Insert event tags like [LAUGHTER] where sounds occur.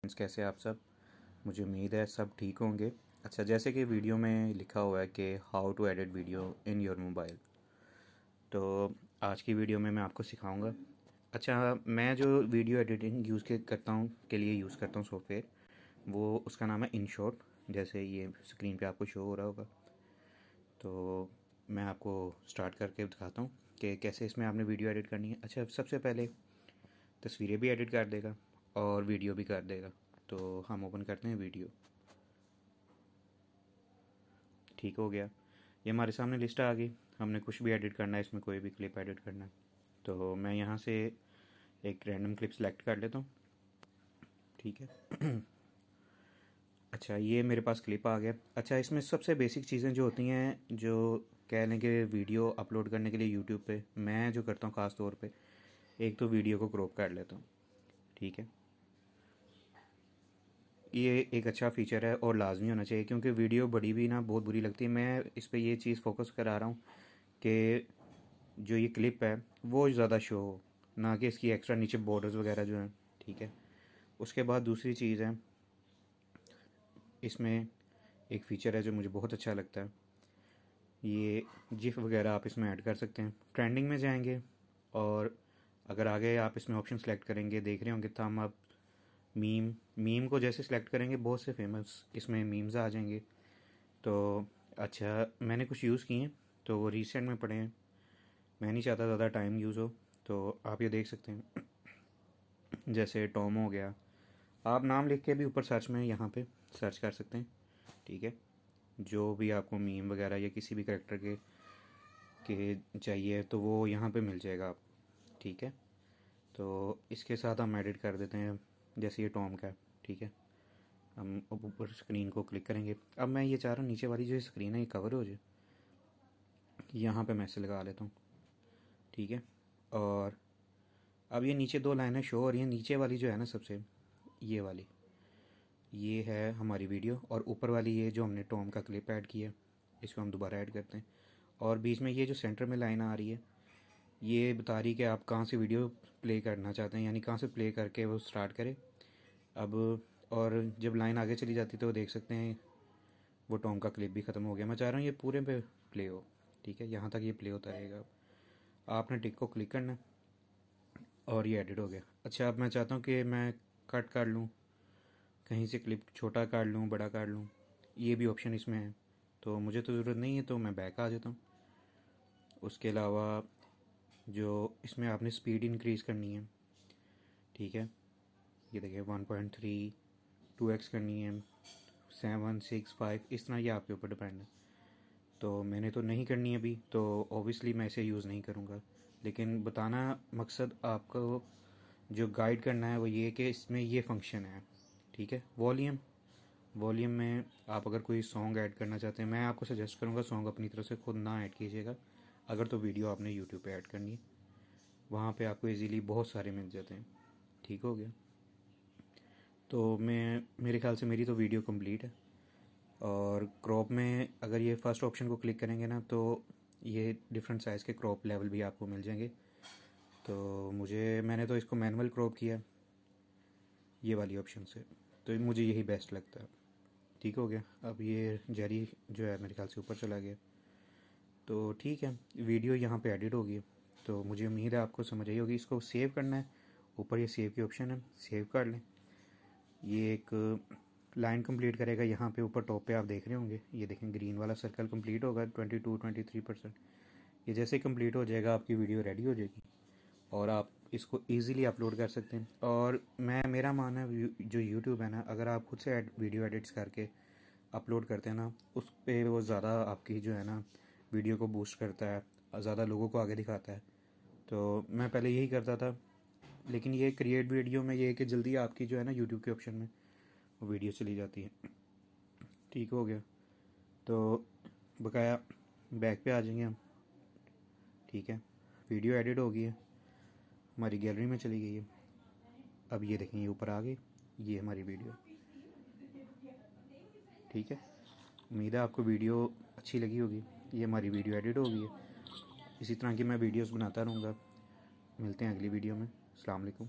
friends कैसे आप सब मुझे उम्मीद है सब ठीक होंगे अच्छा जैसे कि वीडियो में लिखा हुआ है कि how to edit video in your mobile तो आज की वीडियो में मैं आपको सिखाऊंगा अच्छा मैं जो वीडियो एडिटिंग यूज़ के करता हूँ के लिए यूज़ करता हूँ सॉफ्टवेयर वो उसका नाम है शॉट जैसे ये स्क्रीन पर आपको शो हो रहा होगा तो मैं आपको स्टार्ट करके दिखाता हूँ कि कैसे इसमें आपने वीडियो एडिट करनी है अच्छा सबसे पहले तस्वीरें भी एडिट कर देगा और वीडियो भी कर देगा तो हम ओपन करते हैं वीडियो ठीक हो गया ये हमारे सामने लिस्ट आ गई हमने कुछ भी एडिट करना है इसमें कोई भी क्लिप एडिट करना है तो मैं यहाँ से एक रैंडम क्लिप सेलेक्ट कर लेता हूँ ठीक है [CLEARS THROAT] अच्छा ये मेरे पास क्लिप आ गया अच्छा इसमें सबसे बेसिक चीज़ें जो होती हैं जो कह लें कि वीडियो अपलोड करने के लिए यूट्यूब पे मैं जो करता हूँ ख़ास तौर पे एक तो वीडियो को क्रॉप कर लेता हूँ ठीक है ये एक अच्छा फ़ीचर है और लाजमी होना चाहिए क्योंकि वीडियो बड़ी भी ना बहुत बुरी लगती है मैं इस पर ये चीज़ फोकस करा रहा हूँ कि जो ये क्लिप है वो ज़्यादा शो हो ना कि इसकी एक्स्ट्रा नीचे बॉर्डर्स वगैरह जो हैं ठीक है उसके बाद दूसरी चीज़ है इसमें एक फ़ीचर है जो मुझे बहुत अच्छा लगता है ये जिफ वगैरह आप इसमें ऐड कर सकते हैं ट्रेंडिंग में जाएंगे और अगर आगे आप इसमें ऑप्शन सेलेक्ट करेंगे देख रहे होंगे तो हम आप मीम मीम को जैसे सिलेक्ट करेंगे बहुत से फेमस इसमें मीम्स आ जाएंगे तो अच्छा मैंने कुछ यूज़ किए हैं तो वो रिसेंट में पड़े हैं मैं नहीं चाहता ज़्यादा टाइम यूज़ हो तो आप ये देख सकते हैं जैसे टॉम हो गया आप नाम लिख के भी ऊपर सर्च में यहाँ पे सर्च कर सकते हैं ठीक है जो भी आपको मीम वगैरह या किसी भी करेक्टर के के चाहिए तो वो यहाँ पे मिल जाएगा आपको ठीक है तो इसके साथ हम एडिट कर देते हैं जैसे ये टॉम का ठीक है हम ऊपर स्क्रीन को क्लिक करेंगे अब मैं ये चाह रहा हूँ नीचे वाली जो स्क्रीन है ये कवर हो जाए यहाँ पे मैं लगा लेता हूँ ठीक है और अब ये नीचे दो लाइनें शो हो रही हैं नीचे वाली जो है ना सबसे ये वाली ये है हमारी वीडियो और ऊपर वाली ये जो हमने टॉम का क्लिप ऐड किया इसको हम दोबारा ऐड करते हैं और बीच में ये जो सेंटर में लाइन आ रही है ये बता रही कि आप कहाँ से वीडियो प्ले करना चाहते हैं यानी कहाँ से प्ले करके वो स्टार्ट करें अब और जब लाइन आगे चली जाती तो वो देख सकते हैं वो टॉम का क्लिप भी ख़त्म हो गया मैं चाह रहा हूँ ये पूरे पे प्ले हो ठीक है यहाँ तक ये प्ले होता रहेगा आपने टिक को क्लिक करना और ये एडिट हो गया अच्छा अब मैं चाहता हूँ कि मैं कट कर लूँ कहीं से क्लिप छोटा काट लूँ बड़ा काट लूँ ये भी ऑप्शन इसमें है तो मुझे तो ज़रूरत नहीं है तो मैं बैक आ जाता हूँ उसके अलावा जो इसमें आपने स्पीड इंक्रीज़ करनी है ठीक है ये देखिए one point three two X करनी है सेवन सिक्स फाइव इस तरह ये आपके ऊपर डिपेंड है तो मैंने तो नहीं करनी अभी तो ओबियसली मैं इसे यूज़ नहीं करूँगा लेकिन बताना मकसद आपको जो गाइड करना है वो ये कि इसमें ये फंक्शन है ठीक है वॉल्यूम वॉल्यूम में आप अगर कोई सॉन्ग ऐड करना चाहते हैं मैं आपको सजेस्ट करूँगा सॉन्ग अपनी तरफ से खुद ना ऐड कीजिएगा अगर तो वीडियो आपने यूट्यूब पे ऐड करनी है वहाँ पे आपको इजीली बहुत सारे मिल जाते हैं ठीक हो गया तो मैं मेरे ख्याल से मेरी तो वीडियो कंप्लीट है और क्रॉप में अगर ये फर्स्ट ऑप्शन को क्लिक करेंगे ना तो ये डिफरेंट साइज़ के क्रॉप लेवल भी आपको मिल जाएंगे तो मुझे मैंने तो इसको मैनुअल क्रॉप किया ये वाली ऑप्शन से तो मुझे यही बेस्ट लगता है ठीक हो गया अब ये जरी जो है मेरे ख्याल से ऊपर चला गया तो ठीक है वीडियो यहाँ पे एडिट होगी तो मुझे उम्मीद है आपको समझ आई होगी इसको सेव करना है ऊपर ये सेव की ऑप्शन है सेव कर लें ये एक लाइन कंप्लीट करेगा यहाँ पे ऊपर टॉप पे आप देख रहे होंगे ये देखें ग्रीन वाला सर्कल कंप्लीट होगा twenty two twenty three percent ये जैसे कंप्लीट हो जाएगा आपकी वीडियो रेडी हो जाएगी और आप इसको ईजिली अपलोड कर सकते हैं और मैं मेरा मानना जो यूट्यूब है ना अगर आप खुद से वीडियो एडिट्स करके अपलोड करते हैं ना उस पर वो ज़्यादा आपकी जो है ना वीडियो को बूस्ट करता है ज़्यादा लोगों को आगे दिखाता है तो मैं पहले यही करता था लेकिन ये क्रिएट वीडियो में ये है कि जल्दी आपकी जो है ना यूट्यूब के ऑप्शन में वो वीडियो चली जाती है ठीक हो गया तो बकाया बैक पे आ जाएंगे हम ठीक है वीडियो एडिट हो गई है हमारी गैलरी में चली गई है अब ये देखें ये ऊपर आ गई ये हमारी वीडियो ठीक है उम्मीद है आपको वीडियो अच्छी लगी होगी ये हमारी वीडियो एडिट हो गई है इसी तरह की मैं वीडियोस बनाता रहूँगा मिलते हैं अगली वीडियो में अलैक्म